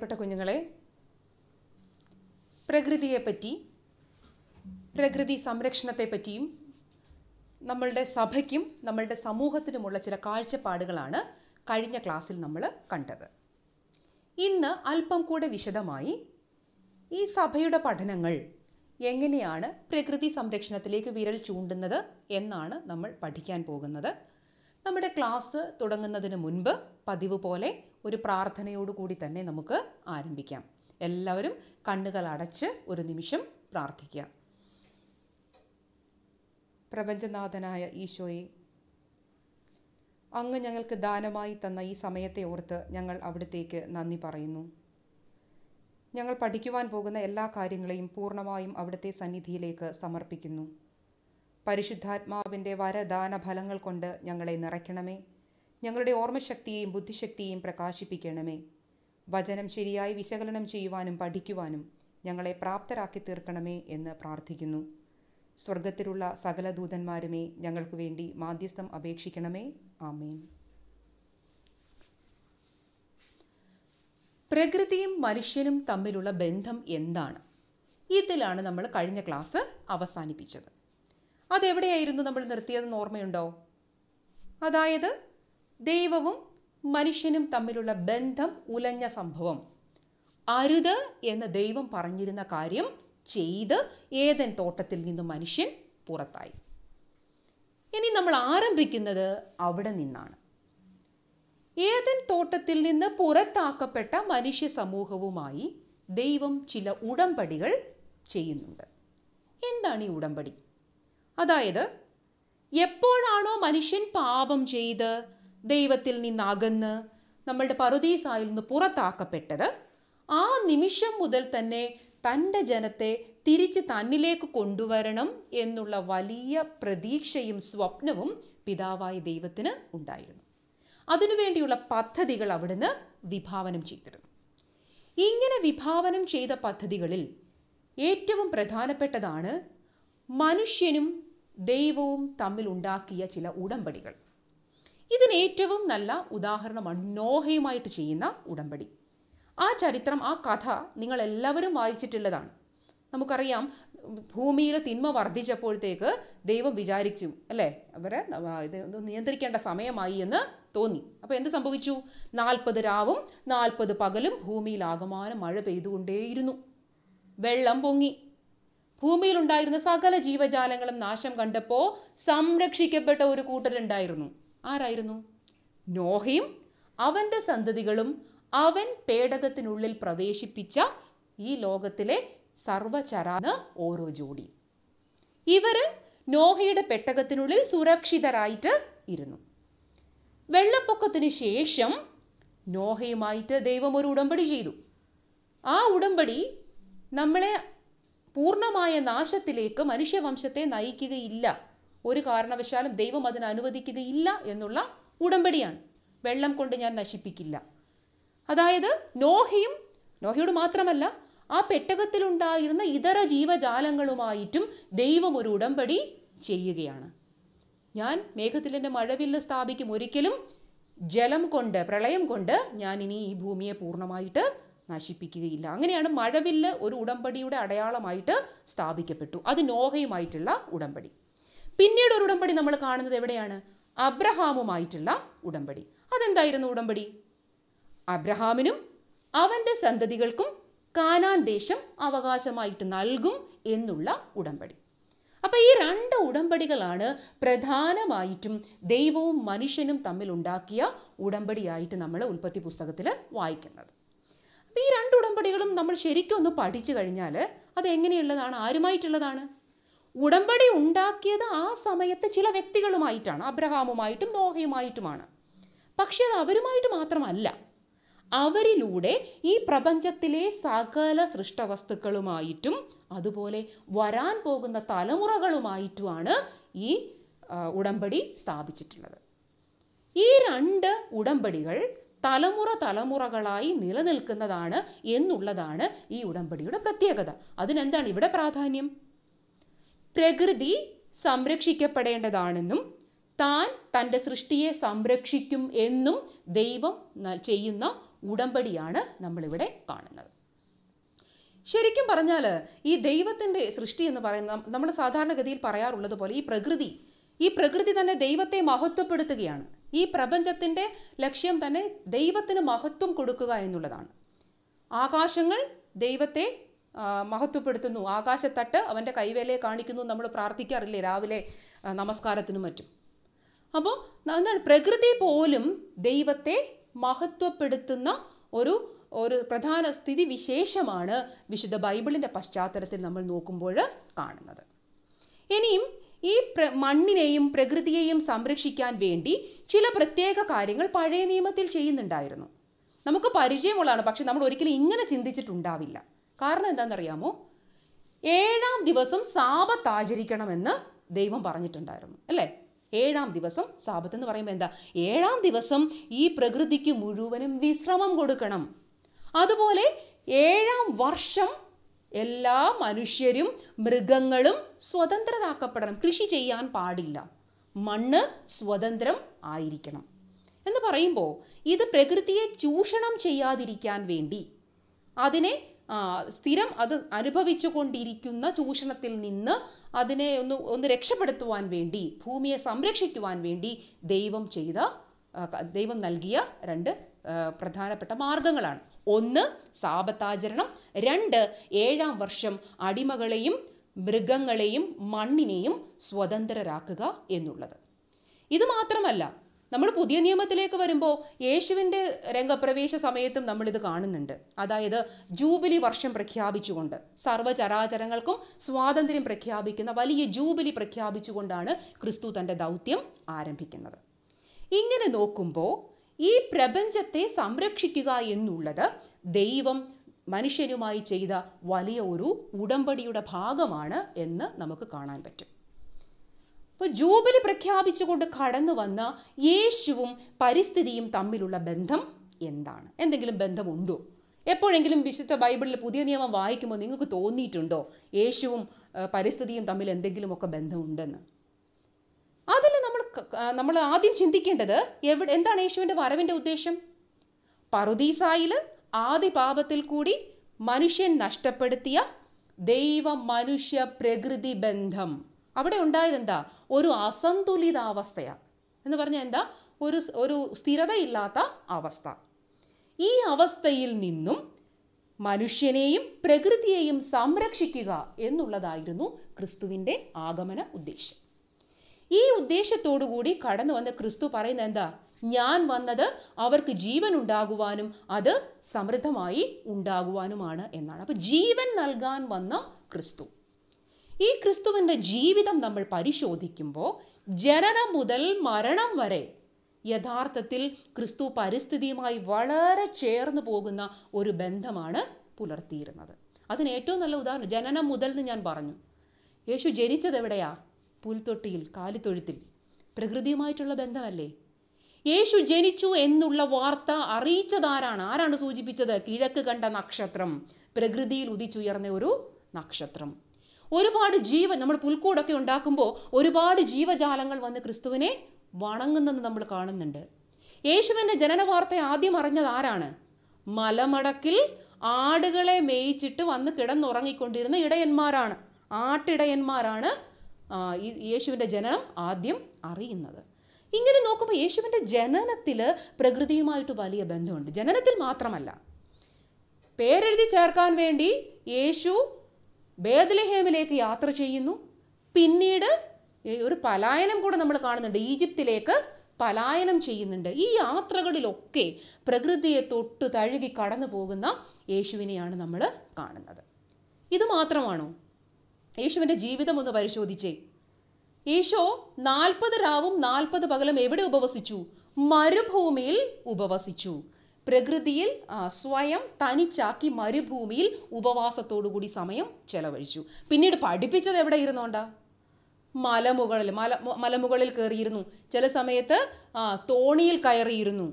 പ്രിയപ്പെട്ട കുഞ്ഞുങ്ങളെ പ്രകൃതിയെപ്പറ്റി പ്രകൃതി സംരക്ഷണത്തെപ്പറ്റിയും നമ്മളുടെ സഭയ്ക്കും നമ്മളുടെ സമൂഹത്തിനുമുള്ള ചില കാഴ്ചപ്പാടുകളാണ് കഴിഞ്ഞ ക്ലാസ്സിൽ നമ്മൾ കണ്ടത് ഇന്ന് അല്പം കൂടെ വിശദമായി ഈ സഭയുടെ പഠനങ്ങൾ എങ്ങനെയാണ് പ്രകൃതി സംരക്ഷണത്തിലേക്ക് വിരൽ ചൂണ്ടുന്നത് എന്നാണ് നമ്മൾ പഠിക്കാൻ പോകുന്നത് നമ്മുടെ ക്ലാസ് തുടങ്ങുന്നതിന് മുൻപ് പതിവ് പോലെ ഒരു പ്രാർത്ഥനയോടുകൂടി തന്നെ നമുക്ക് ആരംഭിക്കാം എല്ലാവരും കണ്ണുകൾ അടച്ച് ഒരു നിമിഷം പ്രാർത്ഥിക്കുക പ്രപഞ്ചനാഥനായ ഈശോയെ അങ്ങ് ഞങ്ങൾക്ക് ദാനമായി തന്ന ഈ സമയത്തെ ഓർത്ത് ഞങ്ങൾ അവിടത്തേക്ക് നന്ദി പറയുന്നു ഞങ്ങൾ പഠിക്കുവാൻ പോകുന്ന എല്ലാ കാര്യങ്ങളെയും പൂർണ്ണമായും അവിടുത്തെ സന്നിധിയിലേക്ക് സമർപ്പിക്കുന്നു പരിശുദ്ധാത്മാവിൻ്റെ വരദാന ഫലങ്ങൾ കൊണ്ട് ഞങ്ങളെ നിറയ്ക്കണമേ ഞങ്ങളുടെ ഓർമ്മശക്തിയെയും ബുദ്ധിശക്തിയെയും പ്രകാശിപ്പിക്കണമേ വചനം ശരിയായി വിശകലനം ചെയ്യുവാനും പഠിക്കുവാനും ഞങ്ങളെ പ്രാപ്തരാക്കി തീർക്കണമേ എന്ന് പ്രാർത്ഥിക്കുന്നു സ്വർഗത്തിലുള്ള സകല ദൂതന്മാരുമേ ഞങ്ങൾക്ക് വേണ്ടി മാധ്യസ്ഥം അപേക്ഷിക്കണമേ ആമേൻ പ്രകൃതിയും മനുഷ്യനും തമ്മിലുള്ള ബന്ധം എന്താണ് ഇതിലാണ് നമ്മൾ കഴിഞ്ഞ ക്ലാസ് അവസാനിപ്പിച്ചത് അതെവിടെയായിരുന്നു നമ്മൾ നിർത്തിയതെന്ന് ഓർമ്മയുണ്ടോ അതായത് ദൈവവും മനുഷ്യനും തമ്മിലുള്ള ബന്ധം ഉലഞ്ഞ സംഭവം അരുത് എന്ന് ദൈവം പറഞ്ഞിരുന്ന കാര്യം ചെയ്ത് ഏതൻ തോട്ടത്തിൽ നിന്ന് മനുഷ്യൻ പുറത്തായി ഇനി നമ്മൾ ആരംഭിക്കുന്നത് അവിടെ നിന്നാണ് ഏതൻ തോട്ടത്തിൽ നിന്ന് പുറത്താക്കപ്പെട്ട മനുഷ്യ സമൂഹവുമായി ദൈവം ചില ഉടമ്പടികൾ ചെയ്യുന്നുണ്ട് എന്താണ് ഈ ഉടമ്പടി അതായത് എപ്പോഴാണോ മനുഷ്യൻ പാപം ചെയ്ത് ദൈവത്തിൽ നിന്നകന്ന് നമ്മളുടെ പറുദീസായിൽ നിന്ന് പുറത്താക്കപ്പെട്ടത് ആ നിമിഷം മുതൽ തന്നെ തൻ്റെ ജനത്തെ തിരിച്ച് തന്നിലേക്ക് കൊണ്ടുവരണം എന്നുള്ള വലിയ പ്രതീക്ഷയും സ്വപ്നവും പിതാവായ ദൈവത്തിന് ഉണ്ടായിരുന്നു അതിനുവേണ്ടിയുള്ള പദ്ധതികൾ അവിടുന്ന് വിഭാവനം ചെയ്തിരുന്നു ഇങ്ങനെ വിഭാവനം ചെയ്ത പദ്ധതികളിൽ ഏറ്റവും പ്രധാനപ്പെട്ടതാണ് മനുഷ്യനും ദൈവവും ഉണ്ടാക്കിയ ചില ഉടമ്പടികൾ ഇതിന് ഏറ്റവും നല്ല ഉദാഹരണമാണ് നോഹയുമായിട്ട് ചെയ്യുന്ന ഉടമ്പടി ആ ചരിത്രം ആ കഥ നിങ്ങൾ എല്ലാവരും വായിച്ചിട്ടുള്ളതാണ് നമുക്കറിയാം ഭൂമിയിലെ തിന്മ വർദ്ധിച്ചപ്പോഴത്തേക്ക് ദൈവം വിചാരിച്ചു അല്ലേ അവരെ ഇത് നിയന്ത്രിക്കേണ്ട സമയമായി എന്ന് തോന്നി അപ്പോൾ എന്ത് സംഭവിച്ചു നാൽപ്പത് രാവും നാൽപ്പത് പകലും ഭൂമിയിൽ ആകമാനം മഴ പെയ്തുകൊണ്ടേയിരുന്നു വെള്ളം പൊങ്ങി ഭൂമിയിലുണ്ടായിരുന്ന സകല ജീവജാലങ്ങളും നാശം കണ്ടപ്പോൾ സംരക്ഷിക്കപ്പെട്ട ഒരു കൂട്ടരുണ്ടായിരുന്നു ആരായിരുന്നു നോഹയും അവൻ്റെ സന്തതികളും അവൻ പേടകത്തിനുള്ളിൽ പ്രവേശിപ്പിച്ച ഈ ലോകത്തിലെ സർവചരാണ് ഓരോ ജോഡി ഇവര് നോഹയുടെ പെട്ടകത്തിനുള്ളിൽ സുരക്ഷിതരായിട്ട് ഇരുന്നു വെള്ളപ്പൊക്കത്തിന് ശേഷം നോഹയുമായിട്ട് ദൈവം ഒരു ഉടമ്പടി ചെയ്തു ആ ഉടമ്പടി നമ്മളെ പൂർണ്ണമായ നാശത്തിലേക്ക് മനുഷ്യവംശത്തെ നയിക്കുകയില്ല ഒരു കാരണവശാലും ദൈവം അതിന് അനുവദിക്കുകയില്ല എന്നുള്ള ഉടമ്പടിയാണ് വെള്ളം കൊണ്ട് ഞാൻ നശിപ്പിക്കില്ല അതായത് നോഹയും നോഹയോട് മാത്രമല്ല ആ പെട്ടകത്തിലുണ്ടായിരുന്ന ഇതര ജീവജാലങ്ങളുമായിട്ടും ദൈവം ഒരു ഉടമ്പടി ചെയ്യുകയാണ് ഞാൻ മേഘത്തിൽ എൻ്റെ മഴവില്ല് സ്ഥാപിക്കും ഒരിക്കലും ജലം കൊണ്ട് പ്രളയം കൊണ്ട് ഞാൻ ഇനി ഈ ഭൂമിയെ പൂർണ്ണമായിട്ട് നശിപ്പിക്കുകയില്ല അങ്ങനെയാണ് മഴവില്ല് ഒരു ഉടമ്പടിയുടെ അടയാളമായിട്ട് സ്ഥാപിക്കപ്പെട്ടു അത് നോഹയുമായിട്ടുള്ള ഉടമ്പടി പിന്നീട് ഒരു ഉടമ്പടി നമ്മൾ കാണുന്നത് എവിടെയാണ് അബ്രഹാമുമായിട്ടുള്ള ഉടമ്പടി അതെന്തായിരുന്നു ഉടമ്പടി അബ്രഹാമിനും അവൻ്റെ സന്തതികൾക്കും കാനാൻ ദേശം അവകാശമായിട്ട് നൽകും എന്നുള്ള ഉടമ്പടി അപ്പോൾ ഈ രണ്ട് ഉടമ്പടികളാണ് പ്രധാനമായിട്ടും ദൈവവും മനുഷ്യനും ഉണ്ടാക്കിയ ഉടമ്പടിയായിട്ട് നമ്മൾ ഉൽപ്പത്തി പുസ്തകത്തിൽ വായിക്കുന്നത് അപ്പം ഈ രണ്ട് ഉടമ്പടികളും നമ്മൾ ശരിക്കും ഒന്ന് പഠിച്ചു കഴിഞ്ഞാൽ അത് എങ്ങനെയുള്ളതാണ് ആരുമായിട്ടുള്ളതാണ് ഉടമ്പടി ഉണ്ടാക്കിയത് ആ സമയത്ത് ചില വ്യക്തികളുമായിട്ടാണ് അബ്രഹാമുമായിട്ടും നോഹയുമായിട്ടുമാണ് പക്ഷെ അത് അവരുമായിട്ട് മാത്രമല്ല അവരിലൂടെ ഈ പ്രപഞ്ചത്തിലെ സകല സൃഷ്ടവസ്തുക്കളുമായിട്ടും അതുപോലെ വരാൻ പോകുന്ന തലമുറകളുമായിട്ടുമാണ് ഈ ഉടമ്പടി സ്ഥാപിച്ചിട്ടുള്ളത് ഈ രണ്ട് ഉടമ്പടികൾ തലമുറ തലമുറകളായി നിലനിൽക്കുന്നതാണ് എന്നുള്ളതാണ് ഈ ഉടമ്പടിയുടെ പ്രത്യേകത അതിനെന്താണ് ഇവിടെ പ്രാധാന്യം പ്രകൃതി സംരക്ഷിക്കപ്പെടേണ്ടതാണെന്നും താൻ തൻ്റെ സൃഷ്ടിയെ സംരക്ഷിക്കും എന്നും ദൈവം ചെയ്യുന്ന ഉടമ്പടിയാണ് നമ്മളിവിടെ കാണുന്നത് ശരിക്കും പറഞ്ഞാൽ ഈ ദൈവത്തിൻ്റെ സൃഷ്ടി എന്ന് പറയുന്ന നമ്മുടെ സാധാരണഗതിയിൽ പറയാറുള്ളത് പോലെ ഈ പ്രകൃതി ഈ പ്രകൃതി തന്നെ ദൈവത്തെ മഹത്വപ്പെടുത്തുകയാണ് ഈ പ്രപഞ്ചത്തിൻ്റെ ലക്ഷ്യം തന്നെ ദൈവത്തിന് മഹത്വം കൊടുക്കുക എന്നുള്ളതാണ് ആകാശങ്ങൾ ദൈവത്തെ മഹത്വപ്പെടുത്തുന്നു ആകാശത്തട്ട് അവൻ്റെ കൈവേലയെ കാണിക്കുന്നു നമ്മൾ പ്രാർത്ഥിക്കാറില്ലേ രാവിലെ നമസ്കാരത്തിനും മറ്റും അപ്പോൾ എന്താണ് പ്രകൃതി പോലും ദൈവത്തെ മഹത്വപ്പെടുത്തുന്ന ഒരു ഒരു പ്രധാന സ്ഥിതി വിശേഷമാണ് വിശുദ്ധ ബൈബിളിൻ്റെ പശ്ചാത്തലത്തിൽ നമ്മൾ നോക്കുമ്പോൾ കാണുന്നത് ഇനിയും ഈ മണ്ണിനെയും പ്രകൃതിയെയും സംരക്ഷിക്കാൻ വേണ്ടി ചില പ്രത്യേക കാര്യങ്ങൾ പഴയ നിയമത്തിൽ ചെയ്യുന്നുണ്ടായിരുന്നു നമുക്ക് പരിചയമുള്ളതാണ് പക്ഷെ നമ്മൾ ഒരിക്കലും ഇങ്ങനെ ചിന്തിച്ചിട്ടുണ്ടാവില്ല കാരണം എന്താണെന്നറിയാമോ ഏഴാം ദിവസം സാപത്ത് ആചരിക്കണമെന്ന് ദൈവം പറഞ്ഞിട്ടുണ്ടായിരുന്നു അല്ലേ ഏഴാം ദിവസം സാപത്ത് എന്ന് പറയുമ്പോൾ എന്താ ഏഴാം ദിവസം ഈ പ്രകൃതിക്ക് മുഴുവനും വിശ്രമം കൊടുക്കണം അതുപോലെ ഏഴാം വർഷം എല്ലാ മനുഷ്യരും മൃഗങ്ങളും സ്വതന്ത്രരാക്കപ്പെടണം കൃഷി ചെയ്യാൻ പാടില്ല മണ്ണ് സ്വതന്ത്രം ആയിരിക്കണം എന്ന് പറയുമ്പോൾ ഇത് പ്രകൃതിയെ ചൂഷണം ചെയ്യാതിരിക്കാൻ വേണ്ടി അതിനെ സ്ഥിരം അത് അനുഭവിച്ചു കൊണ്ടിരിക്കുന്ന ചൂഷണത്തിൽ നിന്ന് അതിനെ ഒന്ന് ഒന്ന് രക്ഷപ്പെടുത്തുവാൻ വേണ്ടി ഭൂമിയെ സംരക്ഷിക്കുവാൻ വേണ്ടി ദൈവം ചെയ്ത ദൈവം നൽകിയ രണ്ട് പ്രധാനപ്പെട്ട മാർഗങ്ങളാണ് ഒന്ന് സാപത്താചരണം രണ്ട് ഏഴാം വർഷം അടിമകളെയും മൃഗങ്ങളെയും മണ്ണിനെയും സ്വതന്ത്രരാക്കുക എന്നുള്ളത് ഇത് മാത്രമല്ല നമ്മൾ പുതിയ നിയമത്തിലേക്ക് വരുമ്പോൾ യേശുവിൻ്റെ രംഗപ്രവേശ സമയത്തും നമ്മളിത് കാണുന്നുണ്ട് അതായത് ജൂബിലി വർഷം പ്രഖ്യാപിച്ചുകൊണ്ട് സർവ്വചരാചരങ്ങൾക്കും സ്വാതന്ത്ര്യം പ്രഖ്യാപിക്കുന്ന വലിയ ജൂബിലി പ്രഖ്യാപിച്ചുകൊണ്ടാണ് ക്രിസ്തു തൻ്റെ ദൗത്യം ആരംഭിക്കുന്നത് ഇങ്ങനെ നോക്കുമ്പോൾ ഈ പ്രപഞ്ചത്തെ സംരക്ഷിക്കുക എന്നുള്ളത് ദൈവം മനുഷ്യനുമായി ചെയ്ത വലിയ ഒരു ഉടമ്പടിയുടെ ഭാഗമാണ് എന്ന് നമുക്ക് കാണാൻ പറ്റും അപ്പോൾ ജൂബിലി പ്രഖ്യാപിച്ചുകൊണ്ട് കടന്നു വന്ന യേശുവും പരിസ്ഥിതിയും തമ്മിലുള്ള ബന്ധം എന്താണ് എന്തെങ്കിലും ബന്ധമുണ്ടോ എപ്പോഴെങ്കിലും വിശുദ്ധ ബൈബിളിൽ പുതിയ നിയമം വായിക്കുമ്പോൾ നിങ്ങൾക്ക് തോന്നിയിട്ടുണ്ടോ യേശുവും പരിസ്ഥിതിയും തമ്മിൽ എന്തെങ്കിലുമൊക്കെ ബന്ധമുണ്ടെന്ന് അതിൽ നമ്മൾ ആദ്യം ചിന്തിക്കേണ്ടത് എവിടെ എന്താണ് യേശുവിൻ്റെ വരവിൻ്റെ ഉദ്ദേശം പറുദീസായിൽ ആദ്യ പാപത്തിൽ കൂടി മനുഷ്യൻ നഷ്ടപ്പെടുത്തിയ ദൈവ മനുഷ്യ പ്രകൃതി ബന്ധം അവിടെ എന്താ ഒരു അസന്തുലിതാവസ്ഥയാണ് എന്ന് പറഞ്ഞാൽ എന്താ ഒരു ഒരു സ്ഥിരതയില്ലാത്ത അവസ്ഥ ഈ അവസ്ഥയിൽ നിന്നും മനുഷ്യനെയും പ്രകൃതിയെയും സംരക്ഷിക്കുക എന്നുള്ളതായിരുന്നു ക്രിസ്തുവിൻ്റെ ആഗമന ഉദ്ദേശം ഈ ഉദ്ദേശത്തോടുകൂടി കടന്നു വന്ന ക്രിസ്തു പറയുന്ന എന്താ ഞാൻ വന്നത് അവർക്ക് ജീവൻ ഉണ്ടാകുവാനും അത് സമൃദ്ധമായി ഉണ്ടാകുവാനുമാണ് എന്നാണ് അപ്പോൾ ജീവൻ നൽകാൻ വന്ന ക്രിസ്തു ഈ ക്രിസ്തുവിൻ്റെ ജീവിതം നമ്മൾ പരിശോധിക്കുമ്പോൾ ജനനം മുതൽ മരണം വരെ യഥാർത്ഥത്തിൽ ക്രിസ്തു പരിസ്ഥിതിയുമായി വളരെ ചേർന്ന് പോകുന്ന ഒരു ബന്ധമാണ് പുലർത്തിയിരുന്നത് അതിന് ഏറ്റവും നല്ല ഉദാഹരണം ജനനം മുതൽ എന്ന് ഞാൻ പറഞ്ഞു യേശു ജനിച്ചത് എവിടെയാണ് പുൽത്തൊട്ടിയിൽ കാലിത്തൊഴുത്തിൽ പ്രകൃതിയുമായിട്ടുള്ള ബന്ധമല്ലേ യേശു ജനിച്ചു എന്നുള്ള വാർത്ത അറിയിച്ചതാരാണ് ആരാണ് സൂചിപ്പിച്ചത് കിഴക്ക് കണ്ട നക്ഷത്രം പ്രകൃതിയിൽ ഉദിച്ചുയർന്ന ഒരു നക്ഷത്രം ഒരുപാട് ജീവ നമ്മൾ പുൽക്കൂടൊക്കെ ഉണ്ടാക്കുമ്പോൾ ഒരുപാട് ജീവജാലങ്ങൾ വന്ന് ക്രിസ്തുവിനെ വണങ്ങുന്നെന്ന് നമ്മൾ കാണുന്നുണ്ട് യേശുവിൻ്റെ ജനന വാർത്ത ആദ്യം അറിഞ്ഞത് ആരാണ് മലമടക്കിൽ ആടുകളെ മേയിച്ചിട്ട് വന്ന് കിടന്നുറങ്ങിക്കൊണ്ടിരുന്ന ഇടയന്മാരാണ് ആട്ടിടയന്മാരാണ് ഈ യേശുവിൻ്റെ ജനനം ആദ്യം അറിയുന്നത് ഇങ്ങനെ നോക്കുമ്പോൾ യേശുവിൻ്റെ ജനനത്തിൽ പ്രകൃതിയുമായിട്ട് വലിയ ബന്ധമുണ്ട് ജനനത്തിൽ മാത്രമല്ല പേരെഴുതി ചേർക്കാൻ വേണ്ടി യേശു ബേദലഹേമിലേക്ക് യാത്ര ചെയ്യുന്നു പിന്നീട് ഒരു പലായനം കൂടെ നമ്മൾ കാണുന്നുണ്ട് ഈജിപ്തിലേക്ക് പലായനം ചെയ്യുന്നുണ്ട് ഈ യാത്രകളിലൊക്കെ പ്രകൃതിയെ തൊട്ട് തഴുകി കടന്നു പോകുന്ന യേശുവിനെയാണ് നമ്മൾ കാണുന്നത് ഇത് മാത്രമാണോ യേശുവിൻ്റെ ജീവിതം ഒന്ന് പരിശോധിച്ചേ യേശോ നാൽപ്പത് രാവും നാൽപ്പത് പകലും എവിടെ ഉപവസിച്ചു മരുഭൂമിയിൽ ഉപവസിച്ചു പ്രകൃതിയിൽ സ്വയം തനിച്ചാക്കി മരുഭൂമിയിൽ ഉപവാസത്തോടുകൂടി സമയം ചെലവഴിച്ചു പിന്നീട് പഠിപ്പിച്ചത് എവിടെ ഇരുന്നോണ്ടാ മലമുകളിൽ മല മലമുകളിൽ കയറിയിരുന്നു ചില സമയത്ത് തോണിയിൽ കയറിയിരുന്നു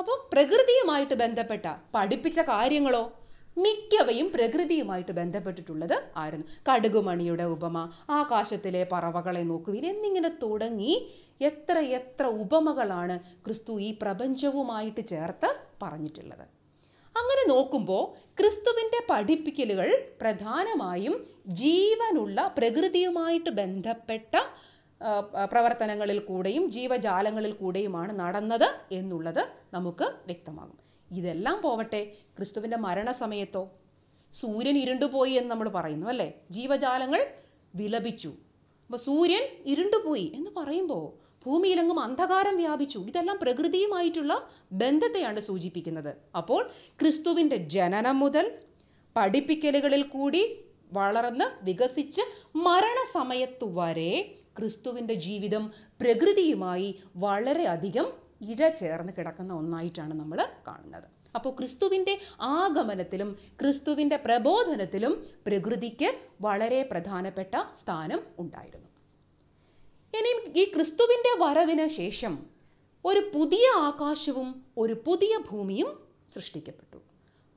അപ്പം പ്രകൃതിയുമായിട്ട് ബന്ധപ്പെട്ട പഠിപ്പിച്ച കാര്യങ്ങളോ മിക്കവയും പ്രകൃതിയുമായിട്ട് ബന്ധപ്പെട്ടിട്ടുള്ളത് ആയിരുന്നു കടുകുമണിയുടെ ഉപമ ആകാശത്തിലെ പറവകളെ നോക്കുവിൻ എന്നിങ്ങനെ തുടങ്ങി എത്ര എത്ര ഉപമകളാണ് ക്രിസ്തു ഈ പ്രപഞ്ചവുമായിട്ട് ചേർത്ത് പറഞ്ഞിട്ടുള്ളത് അങ്ങനെ നോക്കുമ്പോൾ ക്രിസ്തുവിൻ്റെ പഠിപ്പിക്കലുകൾ പ്രധാനമായും ജീവനുള്ള പ്രകൃതിയുമായിട്ട് ബന്ധപ്പെട്ട പ്രവർത്തനങ്ങളിൽ കൂടെയും ജീവജാലങ്ങളിൽ കൂടെയുമാണ് നടന്നത് എന്നുള്ളത് നമുക്ക് വ്യക്തമാകും ഇതെല്ലാം പോവട്ടെ ക്രിസ്തുവിൻ്റെ മരണസമയത്തോ സൂര്യൻ ഇരുണ്ടുപോയി എന്ന് നമ്മൾ പറയുന്നു അല്ലേ ജീവജാലങ്ങൾ വിലപിച്ചു അപ്പോൾ സൂര്യൻ ഇരുണ്ടുപോയി എന്ന് പറയുമ്പോൾ ഭൂമിയിലെങ്ങും അന്ധകാരം വ്യാപിച്ചു ഇതെല്ലാം പ്രകൃതിയുമായിട്ടുള്ള ബന്ധത്തെയാണ് സൂചിപ്പിക്കുന്നത് അപ്പോൾ ക്രിസ്തുവിൻ്റെ ജനനം മുതൽ പഠിപ്പിക്കലുകളിൽ കൂടി വളർന്ന് വികസിച്ച് മരണസമയത്തു വരെ ക്രിസ്തുവിൻ്റെ ജീവിതം പ്രകൃതിയുമായി വളരെയധികം ഇഴ ചേർന്ന് കിടക്കുന്ന ഒന്നായിട്ടാണ് നമ്മൾ കാണുന്നത് അപ്പോൾ ക്രിസ്തുവിൻ്റെ ആഗമനത്തിലും ക്രിസ്തുവിൻ്റെ പ്രബോധനത്തിലും പ്രകൃതിക്ക് വളരെ പ്രധാനപ്പെട്ട സ്ഥാനം ഉണ്ടായിരുന്നു ഇനിയും ഈ ക്രിസ്തുവിൻ്റെ വരവിന് ശേഷം ഒരു പുതിയ ആകാശവും ഒരു പുതിയ ഭൂമിയും സൃഷ്ടിക്കപ്പെട്ടു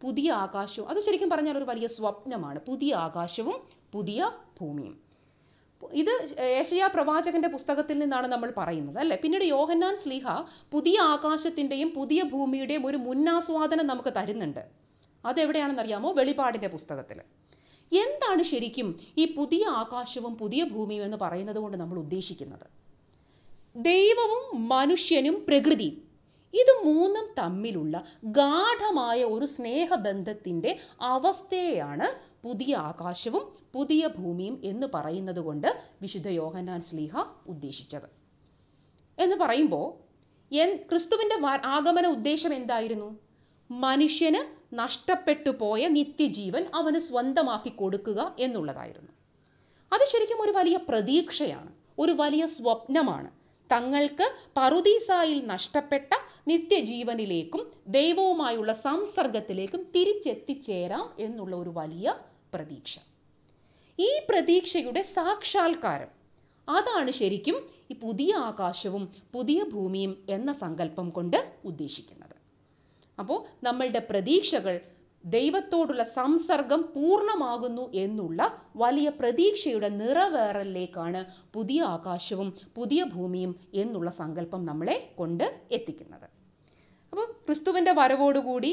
പുതിയ ആകാശവും അത് ശരിക്കും പറഞ്ഞാൽ ഒരു വലിയ സ്വപ്നമാണ് പുതിയ ആകാശവും പുതിയ ഭൂമിയും ഇത് ഏഷ്യ പ്രവാചകന്റെ പുസ്തകത്തിൽ നിന്നാണ് നമ്മൾ പറയുന്നത് അല്ലേ പിന്നീട് യോഹന്നാൻ സ്ലിഹ പുതിയ ആകാശത്തിൻ്റെയും പുതിയ ഭൂമിയുടെയും ഒരു മുന്നാസ്വാദനം നമുക്ക് തരുന്നുണ്ട് അതെവിടെയാണെന്നറിയാമോ വെളിപാടിൻ്റെ പുസ്തകത്തിൽ എന്താണ് ശരിക്കും ഈ പുതിയ ആകാശവും പുതിയ ഭൂമിയും എന്ന് പറയുന്നത് കൊണ്ട് നമ്മൾ ഉദ്ദേശിക്കുന്നത് ദൈവവും മനുഷ്യനും പ്രകൃതി ഇത് മൂന്നും തമ്മിലുള്ള ഗാഠമായ ഒരു സ്നേഹബന്ധത്തിൻ്റെ അവസ്ഥയാണ് പുതിയ ആകാശവും പുതിയ ഭൂമിയും എന്ന് പറയുന്നത് കൊണ്ട് വിശുദ്ധ യോഹന്നാൻ സ്ലീഹ ഉദ്ദേശിച്ചത് എന്ന് പറയുമ്പോൾ എൻ ക്രിസ്തുവിൻ്റെ ആഗമന ഉദ്ദേശം എന്തായിരുന്നു മനുഷ്യന് നഷ്ടപ്പെട്ടു പോയ നിത്യജീവൻ അവന് സ്വന്തമാക്കി കൊടുക്കുക എന്നുള്ളതായിരുന്നു അത് ശരിക്കും ഒരു വലിയ പ്രതീക്ഷയാണ് ഒരു വലിയ സ്വപ്നമാണ് തങ്ങൾക്ക് പറുദീസായിൽ നഷ്ടപ്പെട്ട നിത്യജീവനിലേക്കും ദൈവവുമായുള്ള സംസർഗത്തിലേക്കും തിരിച്ചെത്തിച്ചേരാം എന്നുള്ള ഒരു വലിയ പ്രതീക്ഷ ഈ പ്രതീക്ഷയുടെ സാക്ഷാത്കാരം അതാണ് ശരിക്കും ഈ പുതിയ ആകാശവും പുതിയ ഭൂമിയും എന്ന സങ്കല്പം കൊണ്ട് ഉദ്ദേശിക്കുന്നത് അപ്പോൾ നമ്മളുടെ പ്രതീക്ഷകൾ ദൈവത്തോടുള്ള സംസർഗം പൂർണ്ണമാകുന്നു എന്നുള്ള വലിയ പ്രതീക്ഷയുടെ നിറവേറലിലേക്കാണ് പുതിയ ആകാശവും പുതിയ ഭൂമിയും എന്നുള്ള സങ്കല്പം നമ്മളെ കൊണ്ട് എത്തിക്കുന്നത് അപ്പോൾ ക്രിസ്തുവിൻ്റെ വരവോടുകൂടി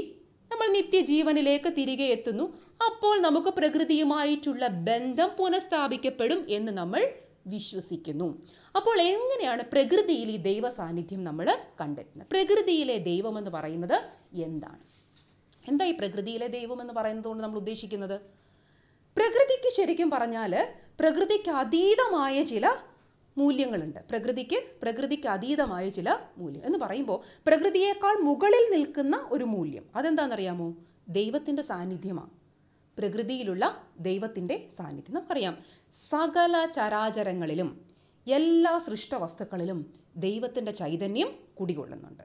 നമ്മൾ നിത്യജീവനിലേക്ക് തിരികെ എത്തുന്നു അപ്പോൾ നമുക്ക് പ്രകൃതിയുമായിട്ടുള്ള ബന്ധം പുനഃസ്ഥാപിക്കപ്പെടും എന്ന് നമ്മൾ വിശ്വസിക്കുന്നു അപ്പോൾ എങ്ങനെയാണ് പ്രകൃതിയിൽ ഈ ദൈവ സാന്നിധ്യം നമ്മൾ കണ്ടെത്തുന്നത് പ്രകൃതിയിലെ ദൈവം എന്ന് പറയുന്നത് എന്താണ് എന്താ ഈ പ്രകൃതിയിലെ ദൈവം എന്ന് പറയുന്നത് കൊണ്ട് നമ്മൾ ഉദ്ദേശിക്കുന്നത് പ്രകൃതിക്ക് ശരിക്കും പറഞ്ഞാൽ പ്രകൃതിക്ക് അതീതമായ ചില മൂല്യങ്ങളുണ്ട് പ്രകൃതിക്ക് പ്രകൃതിക്ക് അതീതമായ ചില മൂല്യം എന്ന് പറയുമ്പോൾ പ്രകൃതിയേക്കാൾ മുകളിൽ നിൽക്കുന്ന ഒരു മൂല്യം അതെന്താണെന്നറിയാമോ ദൈവത്തിൻ്റെ സാന്നിധ്യമാണ് പ്രകൃതിയിലുള്ള ദൈവത്തിൻ്റെ സാന്നിധ്യം നമുക്കറിയാം സകല ചരാചരങ്ങളിലും എല്ലാ സൃഷ്ടവസ്തുക്കളിലും ദൈവത്തിൻ്റെ ചൈതന്യം കുടികൊള്ളുന്നുണ്ട്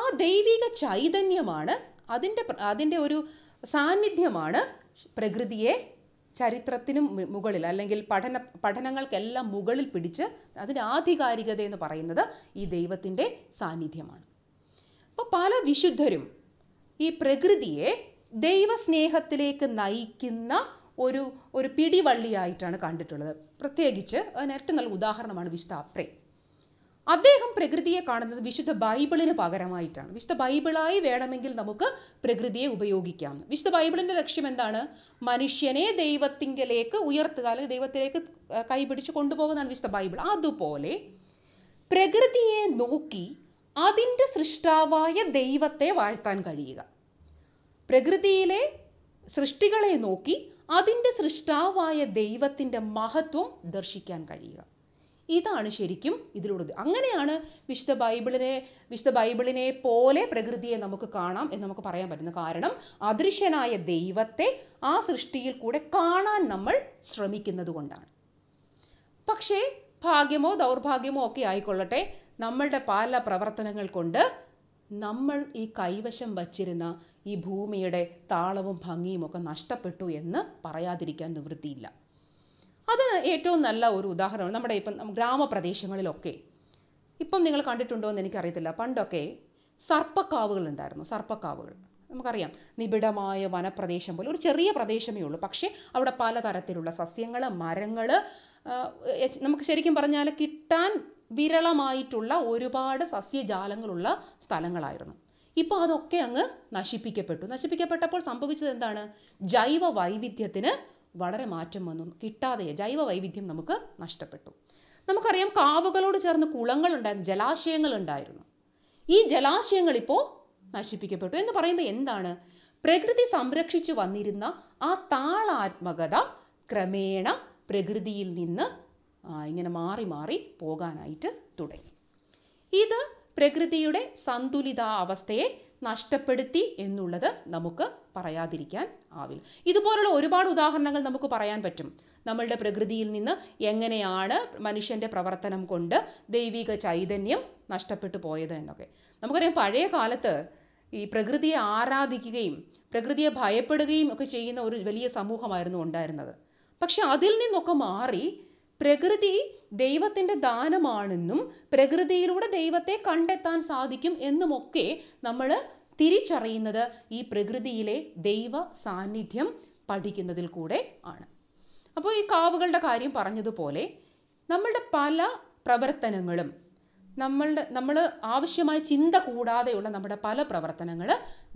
ആ ദൈവിക ചൈതന്യമാണ് അതിൻ്റെ അതിൻ്റെ ഒരു സാന്നിധ്യമാണ് പ്രകൃതിയെ ചരിത്രത്തിനും മുകളിൽ അല്ലെങ്കിൽ പഠന പഠനങ്ങൾക്കെല്ലാം മുകളിൽ പിടിച്ച് അതിൻ്റെ ആധികാരികത എന്ന് പറയുന്നത് ഈ ദൈവത്തിൻ്റെ സാന്നിധ്യമാണ് അപ്പോൾ പല വിശുദ്ധരും ഈ പ്രകൃതിയെ ദൈവസ്നേഹത്തിലേക്ക് നയിക്കുന്ന ഒരു ഒരു പിടിവള്ളിയായിട്ടാണ് കണ്ടിട്ടുള്ളത് പ്രത്യേകിച്ച് നേരത്തെ നല്ല ഉദാഹരണമാണ് വിശുദ്ധ അപ്രേ അദ്ദേഹം പ്രകൃതിയെ കാണുന്നത് വിശുദ്ധ ബൈബിളിന് പകരമായിട്ടാണ് വിശുദ്ധ ബൈബിളായി വേണമെങ്കിൽ നമുക്ക് പ്രകൃതിയെ ഉപയോഗിക്കാം വിശുദ്ധ ബൈബിളിൻ്റെ ലക്ഷ്യം എന്താണ് മനുഷ്യനെ ദൈവത്തിങ്കലേക്ക് ഉയർത്തുക അല്ലെങ്കിൽ ദൈവത്തിലേക്ക് കൈപിടിച്ച് കൊണ്ടുപോകുന്നതാണ് വിശുദ്ധ ബൈബിൾ അതുപോലെ പ്രകൃതിയെ നോക്കി അതിൻ്റെ സൃഷ്ടാവായ ദൈവത്തെ വാഴ്ത്താൻ കഴിയുക പ്രകൃതിയിലെ സൃഷ്ടികളെ നോക്കി അതിൻ്റെ സൃഷ്ടാവായ ദൈവത്തിൻ്റെ മഹത്വം ദർശിക്കാൻ കഴിയുക ഇതാണ് ശരിക്കും ഇതിലുള്ളത് അങ്ങനെയാണ് വിശുദ്ധ ബൈബിളിനെ വിശുദ്ധ ബൈബിളിനെ പോലെ പ്രകൃതിയെ നമുക്ക് കാണാം എന്ന് നമുക്ക് പറയാൻ പറ്റുന്നു കാരണം അദൃശ്യനായ ദൈവത്തെ ആ സൃഷ്ടിയിൽ കൂടെ കാണാൻ നമ്മൾ ശ്രമിക്കുന്നത് കൊണ്ടാണ് പക്ഷേ ഭാഗ്യമോ ദൗർഭാഗ്യമോ ഒക്കെ ആയിക്കൊള്ളട്ടെ നമ്മളുടെ പല പ്രവർത്തനങ്ങൾ കൊണ്ട് നമ്മൾ ഈ കൈവശം വച്ചിരുന്ന ഈ ഭൂമിയുടെ താളവും ഭംഗിയും ഒക്കെ നഷ്ടപ്പെട്ടു എന്ന് പറയാതിരിക്കാൻ നിവൃത്തിയില്ല അതിന് ഏറ്റവും നല്ല ഒരു ഉദാഹരണമാണ് നമ്മുടെ ഇപ്പം ഗ്രാമപ്രദേശങ്ങളിലൊക്കെ ഇപ്പം നിങ്ങൾ കണ്ടിട്ടുണ്ടോ എന്ന് എനിക്കറിയത്തില്ല പണ്ടൊക്കെ സർപ്പക്കാവുകൾ ഉണ്ടായിരുന്നു സർപ്പക്കാവുകൾ നമുക്കറിയാം നിബിഡമായ വനപ്രദേശം പോലെ ഒരു ചെറിയ പ്രദേശമേ ഉള്ളൂ പക്ഷേ അവിടെ പലതരത്തിലുള്ള സസ്യങ്ങൾ മരങ്ങൾ നമുക്ക് ശരിക്കും പറഞ്ഞാൽ കിട്ടാൻ വിരളമായിട്ടുള്ള ഒരുപാട് സസ്യജാലങ്ങളുള്ള സ്ഥലങ്ങളായിരുന്നു ഇപ്പോൾ അതൊക്കെ അങ്ങ് നശിപ്പിക്കപ്പെട്ടു നശിപ്പിക്കപ്പെട്ടപ്പോൾ സംഭവിച്ചത് എന്താണ് ജൈവ വൈവിധ്യത്തിന് വളരെ മാറ്റം വന്നു കിട്ടാതെ ജൈവ വൈവിധ്യം നമുക്ക് നഷ്ടപ്പെട്ടു നമുക്കറിയാം കാവുകളോട് ചേർന്ന് കുളങ്ങൾ ഉണ്ടായിരുന്നു ജലാശയങ്ങൾ ഉണ്ടായിരുന്നു ഈ ജലാശയങ്ങൾ ഇപ്പോൾ നശിപ്പിക്കപ്പെട്ടു എന്ന് പറയുമ്പോൾ എന്താണ് പ്രകൃതി സംരക്ഷിച്ചു വന്നിരുന്ന ആ താളാത്മകത ക്രമേണ പ്രകൃതിയിൽ നിന്ന് ഇങ്ങനെ മാറി മാറി പോകാനായിട്ട് തുടങ്ങി ഇത് പ്രകൃതിയുടെ സന്തുലിത അവസ്ഥയെ നഷ്ടപ്പെടുത്തി എന്നുള്ളത് നമുക്ക് പറയാതിരിക്കാൻ ആവില്ല ഇതുപോലുള്ള ഒരുപാട് ഉദാഹരണങ്ങൾ നമുക്ക് പറയാൻ പറ്റും നമ്മളുടെ പ്രകൃതിയിൽ നിന്ന് എങ്ങനെയാണ് മനുഷ്യൻ്റെ പ്രവർത്തനം കൊണ്ട് ദൈവിക ചൈതന്യം നഷ്ടപ്പെട്ടു പോയത് എന്നൊക്കെ നമുക്കറിയാം പഴയ കാലത്ത് ഈ പ്രകൃതിയെ ആരാധിക്കുകയും പ്രകൃതിയെ ഭയപ്പെടുകയും ഒക്കെ ചെയ്യുന്ന ഒരു വലിയ സമൂഹമായിരുന്നു ഉണ്ടായിരുന്നത് പക്ഷെ അതിൽ നിന്നൊക്കെ മാറി പ്രകൃതി ദൈവത്തിൻ്റെ ദാനമാണെന്നും പ്രകൃതിയിലൂടെ ദൈവത്തെ കണ്ടെത്താൻ സാധിക്കും എന്നുമൊക്കെ നമ്മൾ തിരിച്ചറിയുന്നത് ഈ പ്രകൃതിയിലെ ദൈവ സാന്നിധ്യം പഠിക്കുന്നതിൽ കൂടെ ആണ് അപ്പോൾ ഈ കാവുകളുടെ കാര്യം പറഞ്ഞതുപോലെ നമ്മളുടെ പല പ്രവർത്തനങ്ങളും നമ്മളുടെ നമ്മൾ ആവശ്യമായ ചിന്ത കൂടാതെയുള്ള നമ്മുടെ പല പ്രവർത്തനങ്ങൾ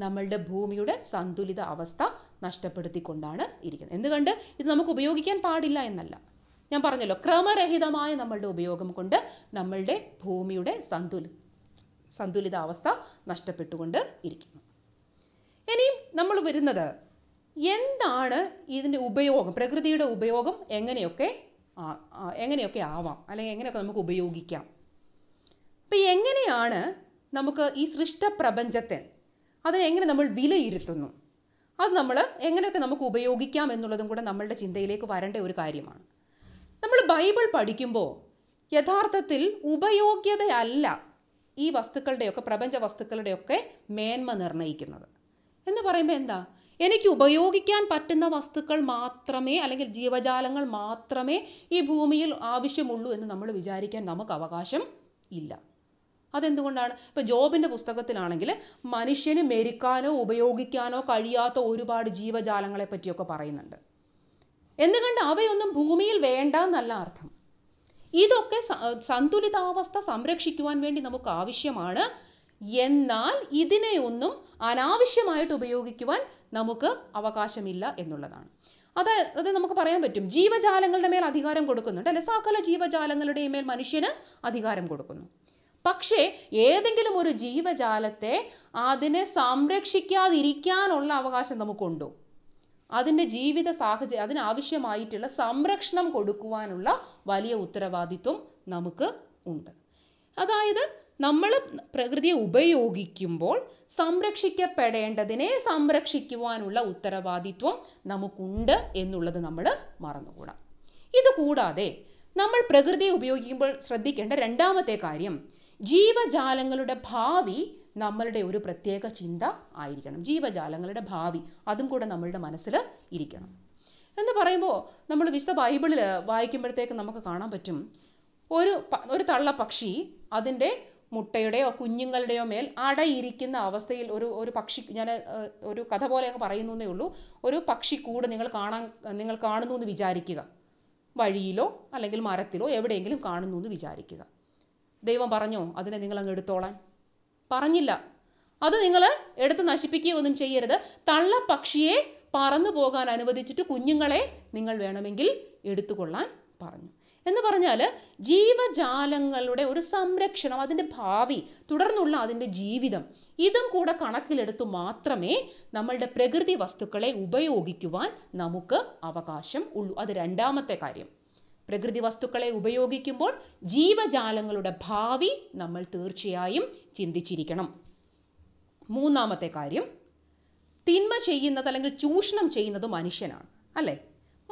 നമ്മളുടെ ഭൂമിയുടെ സന്തുലിത അവസ്ഥ നഷ്ടപ്പെടുത്തിക്കൊണ്ടാണ് ഇരിക്കുന്നത് എന്തുകൊണ്ട് ഇത് നമുക്ക് ഉപയോഗിക്കാൻ പാടില്ല എന്നല്ല ഞാൻ പറഞ്ഞല്ലോ ക്രമരഹിതമായ നമ്മളുടെ ഉപയോഗം കൊണ്ട് നമ്മളുടെ ഭൂമിയുടെ സന്തുലി സന്തുലിതാവസ്ഥ നഷ്ടപ്പെട്ടുകൊണ്ട് ഇരിക്കുന്നു ഇനിയും നമ്മൾ വരുന്നത് എന്താണ് ഇതിൻ്റെ ഉപയോഗം പ്രകൃതിയുടെ ഉപയോഗം എങ്ങനെയൊക്കെ എങ്ങനെയൊക്കെ ആവാം അല്ലെങ്കിൽ എങ്ങനെയൊക്കെ നമുക്ക് ഉപയോഗിക്കാം ഇപ്പം എങ്ങനെയാണ് നമുക്ക് ഈ സൃഷ്ടപ്രപഞ്ചത്തെ അതിനെങ്ങനെ നമ്മൾ വിലയിരുത്തുന്നു അത് നമ്മൾ എങ്ങനെയൊക്കെ നമുക്ക് ഉപയോഗിക്കാം എന്നുള്ളതും കൂടെ നമ്മളുടെ ചിന്തയിലേക്ക് വരേണ്ട ഒരു കാര്യമാണ് നമ്മൾ ബൈബിൾ പഠിക്കുമ്പോൾ യഥാർത്ഥത്തിൽ ഉപയോഗ്യതയല്ല ഈ വസ്തുക്കളുടെയൊക്കെ പ്രപഞ്ച വസ്തുക്കളുടെയൊക്കെ മേന്മ നിർണ്ണയിക്കുന്നത് എന്ന് പറയുമ്പോൾ എന്താ എനിക്ക് ഉപയോഗിക്കാൻ പറ്റുന്ന വസ്തുക്കൾ മാത്രമേ അല്ലെങ്കിൽ ജീവജാലങ്ങൾ മാത്രമേ ഈ ഭൂമിയിൽ ആവശ്യമുള്ളൂ എന്ന് നമ്മൾ വിചാരിക്കാൻ നമുക്ക് അവകാശം ഇല്ല അതെന്തുകൊണ്ടാണ് ഇപ്പോൾ ജോബിൻ്റെ പുസ്തകത്തിലാണെങ്കിൽ മനുഷ്യന് മെരുക്കാനോ ഉപയോഗിക്കാനോ കഴിയാത്ത ഒരുപാട് ജീവജാലങ്ങളെ പറ്റിയൊക്കെ പറയുന്നുണ്ട് എന്നുകണ്ട് അവയൊന്നും ഭൂമിയിൽ വേണ്ട എന്നല്ല അർത്ഥം ഇതൊക്കെ സന്തുലിതാവസ്ഥ സംരക്ഷിക്കുവാൻ വേണ്ടി നമുക്ക് ആവശ്യമാണ് എന്നാൽ ഇതിനെയൊന്നും അനാവശ്യമായിട്ട് ഉപയോഗിക്കുവാൻ നമുക്ക് അവകാശമില്ല എന്നുള്ളതാണ് അതായത് നമുക്ക് പറയാൻ പറ്റും ജീവജാലങ്ങളുടെ മേൽ അധികാരം കൊടുക്കുന്നുണ്ട് അല്ലെ സകല ജീവജാലങ്ങളുടെ മേൽ മനുഷ്യന് അധികാരം കൊടുക്കുന്നു പക്ഷേ ഏതെങ്കിലും ഒരു ജീവജാലത്തെ അതിനെ സംരക്ഷിക്കാതിരിക്കാനുള്ള അവകാശം നമുക്കുണ്ടോ അതിൻ്റെ ജീവിത സാഹചര്യം അതിനാവശ്യമായിട്ടുള്ള സംരക്ഷണം കൊടുക്കുവാനുള്ള വലിയ ഉത്തരവാദിത്വം നമുക്ക് ഉണ്ട് അതായത് നമ്മൾ പ്രകൃതിയെ ഉപയോഗിക്കുമ്പോൾ സംരക്ഷിക്കപ്പെടേണ്ടതിനെ സംരക്ഷിക്കുവാനുള്ള ഉത്തരവാദിത്വം നമുക്കുണ്ട് എന്നുള്ളത് നമ്മൾ മറന്നുകൂടാം ഇതുകൂടാതെ നമ്മൾ പ്രകൃതിയെ ഉപയോഗിക്കുമ്പോൾ ശ്രദ്ധിക്കേണ്ട രണ്ടാമത്തെ കാര്യം ജീവജാലങ്ങളുടെ ഭാവി നമ്മളുടെ ഒരു പ്രത്യേക ചിന്ത ആയിരിക്കണം ജീവജാലങ്ങളുടെ ഭാവി അതും കൂടെ നമ്മളുടെ മനസ്സിൽ ഇരിക്കണം എന്ന് പറയുമ്പോൾ നമ്മൾ വിശുദ്ധ ബൈബിളിൽ വായിക്കുമ്പോഴത്തേക്ക് നമുക്ക് കാണാൻ പറ്റും ഒരു ഒരു പക്ഷി അതിൻ്റെ മുട്ടയുടെയോ കുഞ്ഞുങ്ങളുടെയോ മേൽ അടയിരിക്കുന്ന അവസ്ഥയിൽ ഒരു ഒരു പക്ഷി ഞാൻ ഒരു കഥ പോലെ അങ്ങ് പറയുന്നു എന്നേ ഉള്ളൂ ഒരു പക്ഷി കൂട് നിങ്ങൾ കാണാൻ നിങ്ങൾ കാണുന്നു എന്ന് വിചാരിക്കുക വഴിയിലോ അല്ലെങ്കിൽ മരത്തിലോ എവിടെയെങ്കിലും കാണുന്നു എന്ന് വിചാരിക്കുക ദൈവം പറഞ്ഞോ അതിനെ നിങ്ങൾ അങ്ങ് എടുത്തോളാൻ പറഞ്ഞില്ല അത് നിങ്ങൾ എടുത്ത് നശിപ്പിക്കുകയോ ഒന്നും ചെയ്യരുത് തള്ള പക്ഷിയെ പറന്നു പോകാൻ അനുവദിച്ചിട്ട് കുഞ്ഞുങ്ങളെ നിങ്ങൾ വേണമെങ്കിൽ എടുത്തുകൊള്ളാൻ പറഞ്ഞു എന്ന് പറഞ്ഞാൽ ജീവജാലങ്ങളുടെ ഒരു സംരക്ഷണം അതിൻ്റെ ഭാവി തുടർന്നുള്ള അതിൻ്റെ ജീവിതം ഇതും കൂടെ കണക്കിലെടുത്തു മാത്രമേ നമ്മളുടെ പ്രകൃതി വസ്തുക്കളെ ഉപയോഗിക്കുവാൻ നമുക്ക് അവകാശം ഉള്ളൂ അത് രണ്ടാമത്തെ കാര്യം പ്രകൃതി വസ്തുക്കളെ ഉപയോഗിക്കുമ്പോൾ ജീവജാലങ്ങളുടെ ഭാവി നമ്മൾ തീർച്ചയായും ചിന്തിച്ചിരിക്കണം മൂന്നാമത്തെ കാര്യം തിന്മ ചെയ്യുന്നത് അല്ലെങ്കിൽ ചൂഷണം ചെയ്യുന്നത് മനുഷ്യനാണ് അല്ലേ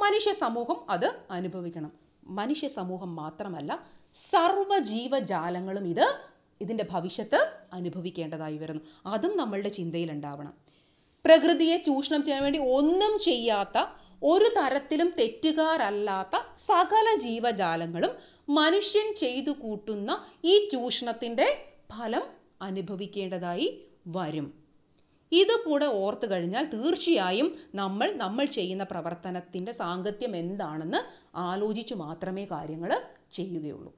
മനുഷ്യ സമൂഹം അത് അനുഭവിക്കണം മനുഷ്യ സമൂഹം മാത്രമല്ല ജീവജാലങ്ങളും ഇത് ഇതിൻ്റെ ഭവിഷ്യത്ത് അനുഭവിക്കേണ്ടതായി വരുന്നു അതും നമ്മളുടെ ചിന്തയിലുണ്ടാവണം പ്രകൃതിയെ ചൂഷണം ചെയ്യാൻ വേണ്ടി ഒന്നും ചെയ്യാത്ത ഒരു തരത്തിലും തെറ്റുകാരല്ലാത്ത സകല ജീവജാലങ്ങളും മനുഷ്യൻ ചെയ്തു കൂട്ടുന്ന ഈ ചൂഷണത്തിൻ്റെ ഫലം അനുഭവിക്കേണ്ടതായി വരും ഇതുകൂടെ ഓർത്തു കഴിഞ്ഞാൽ തീർച്ചയായും നമ്മൾ നമ്മൾ ചെയ്യുന്ന പ്രവർത്തനത്തിൻ്റെ സാങ്കത്യം എന്താണെന്ന് ആലോചിച്ചു മാത്രമേ കാര്യങ്ങൾ ചെയ്യുകയുള്ളൂ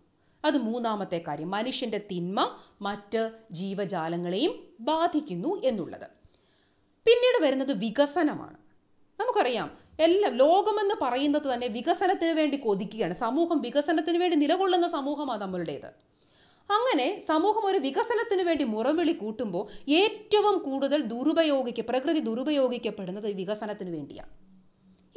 അത് മൂന്നാമത്തെ കാര്യം മനുഷ്യൻ്റെ തിന്മ മറ്റ് ജീവജാലങ്ങളെയും ബാധിക്കുന്നു എന്നുള്ളത് പിന്നീട് വരുന്നത് വികസനമാണ് നമുക്കറിയാം എല്ലാം ലോകമെന്ന് പറയുന്നത് തന്നെ വികസനത്തിന് വേണ്ടി കൊതിക്കുകയാണ് സമൂഹം വികസനത്തിന് വേണ്ടി നിലകൊള്ളുന്ന സമൂഹമാണ് നമ്മളുടേത് അങ്ങനെ സമൂഹം ഒരു വികസനത്തിന് വേണ്ടി മുറവിളി കൂട്ടുമ്പോൾ ഏറ്റവും കൂടുതൽ ദുരുപയോഗിക്ക പ്രകൃതി ദുരുപയോഗിക്കപ്പെടുന്നത് വികസനത്തിന് വേണ്ടിയാണ്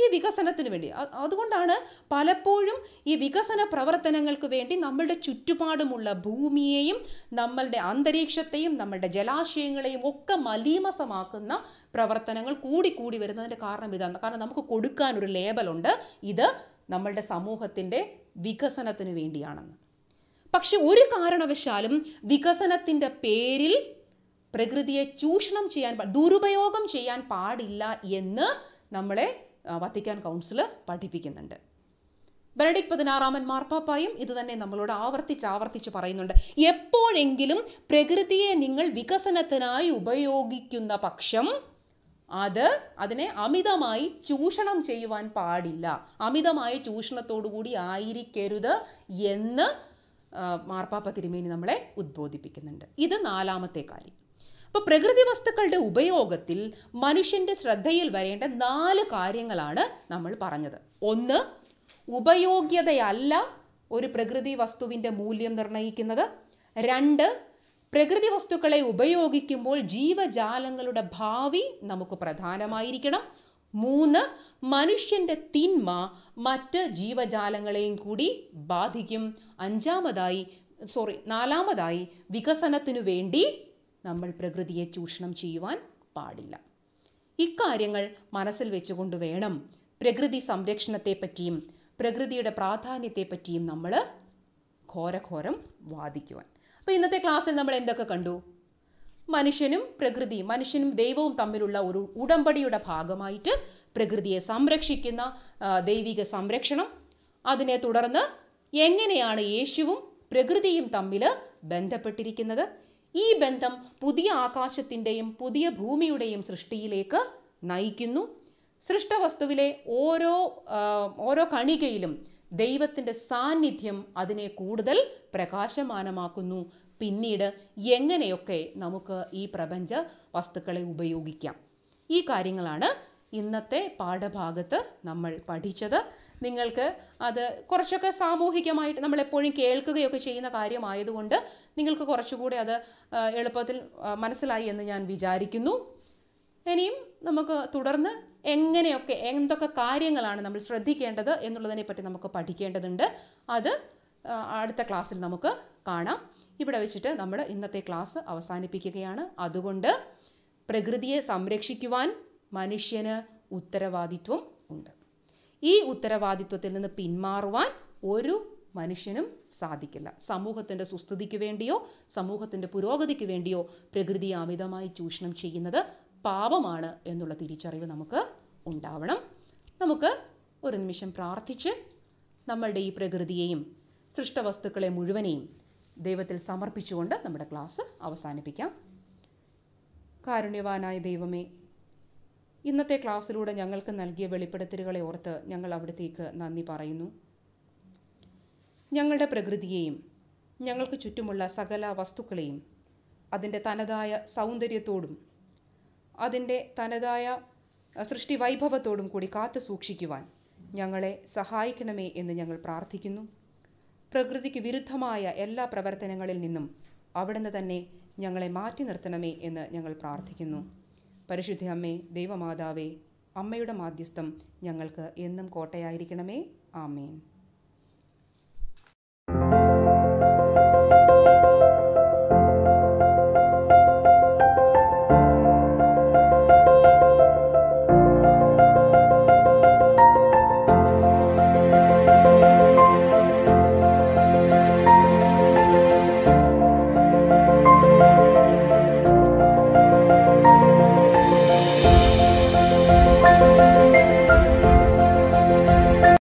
ഈ വികസനത്തിന് വേണ്ടി അതുകൊണ്ടാണ് പലപ്പോഴും ഈ വികസന പ്രവർത്തനങ്ങൾക്ക് വേണ്ടി നമ്മളുടെ ചുറ്റുപാടുമുള്ള ഭൂമിയെയും നമ്മളുടെ അന്തരീക്ഷത്തെയും നമ്മളുടെ ജലാശയങ്ങളെയും ഒക്കെ മലീമസമാക്കുന്ന പ്രവർത്തനങ്ങൾ കൂടി കൂടി വരുന്നതിൻ്റെ കാരണം ഇതാണ് കാരണം നമുക്ക് കൊടുക്കാൻ ഒരു ലേബലുണ്ട് ഇത് നമ്മളുടെ സമൂഹത്തിൻ്റെ വികസനത്തിന് വേണ്ടിയാണെന്ന് പക്ഷെ ഒരു കാരണവശാലും വികസനത്തിൻ്റെ പേരിൽ പ്രകൃതിയെ ചൂഷണം ചെയ്യാൻ ദുരുപയോഗം ചെയ്യാൻ പാടില്ല എന്ന് നമ്മളെ വത്തിക്കാൻ കൗൺസിൽ പഠിപ്പിക്കുന്നുണ്ട് ബെനഡിക് പതിനാറാമൻ മാർപ്പാപ്പായും ഇത് തന്നെ നമ്മളോട് ആവർത്തിച്ച് ആവർത്തിച്ച് പറയുന്നുണ്ട് എപ്പോഴെങ്കിലും പ്രകൃതിയെ നിങ്ങൾ വികസനത്തിനായി ഉപയോഗിക്കുന്ന പക്ഷം അത് അതിനെ അമിതമായി ചൂഷണം ചെയ്യുവാൻ പാടില്ല അമിതമായ കൂടി ആയിരിക്കരുത് എന്ന് മാർപ്പാപ്പ തിരുമേനി നമ്മളെ ഉദ്ബോധിപ്പിക്കുന്നുണ്ട് ഇത് നാലാമത്തെ കാര്യം അപ്പോൾ പ്രകൃതി വസ്തുക്കളുടെ ഉപയോഗത്തിൽ മനുഷ്യൻ്റെ ശ്രദ്ധയിൽ വരേണ്ട നാല് കാര്യങ്ങളാണ് നമ്മൾ പറഞ്ഞത് ഒന്ന് ഉപയോഗ്യതയല്ല ഒരു പ്രകൃതി വസ്തുവിൻ്റെ മൂല്യം നിർണ്ണയിക്കുന്നത് രണ്ട് പ്രകൃതി വസ്തുക്കളെ ഉപയോഗിക്കുമ്പോൾ ജീവജാലങ്ങളുടെ ഭാവി നമുക്ക് പ്രധാനമായിരിക്കണം മൂന്ന് മനുഷ്യൻ്റെ തിന്മ മറ്റ് ജീവജാലങ്ങളെയും കൂടി ബാധിക്കും അഞ്ചാമതായി സോറി നാലാമതായി വികസനത്തിനു വേണ്ടി നമ്മൾ പ്രകൃതിയെ ചൂഷണം ചെയ്യുവാൻ പാടില്ല ഇക്കാര്യങ്ങൾ മനസ്സിൽ വെച്ചുകൊണ്ട് വേണം പ്രകൃതി സംരക്ഷണത്തെപ്പറ്റിയും പ്രകൃതിയുടെ പ്രാധാന്യത്തെപ്പറ്റിയും നമ്മൾ ഘോരഘോരം വാദിക്കുവാൻ അപ്പോൾ ഇന്നത്തെ ക്ലാസ്സിൽ നമ്മൾ എന്തൊക്കെ കണ്ടു മനുഷ്യനും പ്രകൃതി മനുഷ്യനും ദൈവവും തമ്മിലുള്ള ഒരു ഉടമ്പടിയുടെ ഭാഗമായിട്ട് പ്രകൃതിയെ സംരക്ഷിക്കുന്ന ദൈവിക സംരക്ഷണം അതിനെ തുടർന്ന് എങ്ങനെയാണ് യേശുവും പ്രകൃതിയും തമ്മിൽ ബന്ധപ്പെട്ടിരിക്കുന്നത് ഈ ബന്ധം പുതിയ ആകാശത്തിൻ്റെയും പുതിയ ഭൂമിയുടെയും സൃഷ്ടിയിലേക്ക് നയിക്കുന്നു സൃഷ്ടവസ്തുവിലെ ഓരോ ഓരോ കണികയിലും ദൈവത്തിൻ്റെ സാന്നിധ്യം അതിനെ കൂടുതൽ പ്രകാശമാനമാക്കുന്നു പിന്നീട് എങ്ങനെയൊക്കെ നമുക്ക് ഈ പ്രപഞ്ച വസ്തുക്കളെ ഉപയോഗിക്കാം ഈ കാര്യങ്ങളാണ് ഇന്നത്തെ പാഠഭാഗത്ത് നമ്മൾ പഠിച്ചത് നിങ്ങൾക്ക് അത് കുറച്ചൊക്കെ സാമൂഹികമായിട്ട് നമ്മൾ എപ്പോഴും കേൾക്കുകയൊക്കെ ചെയ്യുന്ന കാര്യമായതുകൊണ്ട് നിങ്ങൾക്ക് കുറച്ചുകൂടി അത് എളുപ്പത്തിൽ മനസ്സിലായി എന്ന് ഞാൻ വിചാരിക്കുന്നു ഇനിയും നമുക്ക് തുടർന്ന് എങ്ങനെയൊക്കെ എന്തൊക്കെ കാര്യങ്ങളാണ് നമ്മൾ ശ്രദ്ധിക്കേണ്ടത് പറ്റി നമുക്ക് പഠിക്കേണ്ടതുണ്ട് അത് അടുത്ത ക്ലാസ്സിൽ നമുക്ക് കാണാം ഇവിടെ വെച്ചിട്ട് നമ്മൾ ഇന്നത്തെ ക്ലാസ് അവസാനിപ്പിക്കുകയാണ് അതുകൊണ്ട് പ്രകൃതിയെ സംരക്ഷിക്കുവാൻ മനുഷ്യന് ഉത്തരവാദിത്വം ഉണ്ട് ഈ ഉത്തരവാദിത്വത്തിൽ നിന്ന് പിന്മാറുവാൻ ഒരു മനുഷ്യനും സാധിക്കില്ല സമൂഹത്തിൻ്റെ സുസ്ഥിതിക്ക് വേണ്ടിയോ സമൂഹത്തിൻ്റെ പുരോഗതിക്ക് വേണ്ടിയോ പ്രകൃതി അമിതമായി ചൂഷണം ചെയ്യുന്നത് പാപമാണ് എന്നുള്ള തിരിച്ചറിവ് നമുക്ക് ഉണ്ടാവണം നമുക്ക് ഒരു നിമിഷം പ്രാർത്ഥിച്ച് നമ്മളുടെ ഈ പ്രകൃതിയെയും സൃഷ്ടവസ്തുക്കളെ മുഴുവനെയും ദൈവത്തിൽ സമർപ്പിച്ചുകൊണ്ട് നമ്മുടെ ക്ലാസ് അവസാനിപ്പിക്കാം കാരുണ്യവാനായ ദൈവമേ ഇന്നത്തെ ക്ലാസ്സിലൂടെ ഞങ്ങൾക്ക് നൽകിയ വെളിപ്പെടുത്തലുകളെ ഓർത്ത് ഞങ്ങൾ അവിടത്തേക്ക് നന്ദി പറയുന്നു ഞങ്ങളുടെ പ്രകൃതിയെയും ഞങ്ങൾക്ക് ചുറ്റുമുള്ള സകല വസ്തുക്കളെയും അതിൻ്റെ തനതായ സൗന്ദര്യത്തോടും അതിൻ്റെ തനതായ സൃഷ്ടി വൈഭവത്തോടും കൂടി കാത്തു സൂക്ഷിക്കുവാൻ ഞങ്ങളെ സഹായിക്കണമേ എന്ന് ഞങ്ങൾ പ്രാർത്ഥിക്കുന്നു പ്രകൃതിക്ക് വിരുദ്ധമായ എല്ലാ പ്രവർത്തനങ്ങളിൽ നിന്നും അവിടുന്ന് തന്നെ ഞങ്ങളെ മാറ്റി നിർത്തണമേ എന്ന് ഞങ്ങൾ പ്രാർത്ഥിക്കുന്നു പരിശുദ്ധ അമ്മേ ദൈവമാതാവേ അമ്മയുടെ മാധ്യസ്ഥം ഞങ്ങൾക്ക് എന്നും കോട്ടയായിരിക്കണമേ ആമേൻ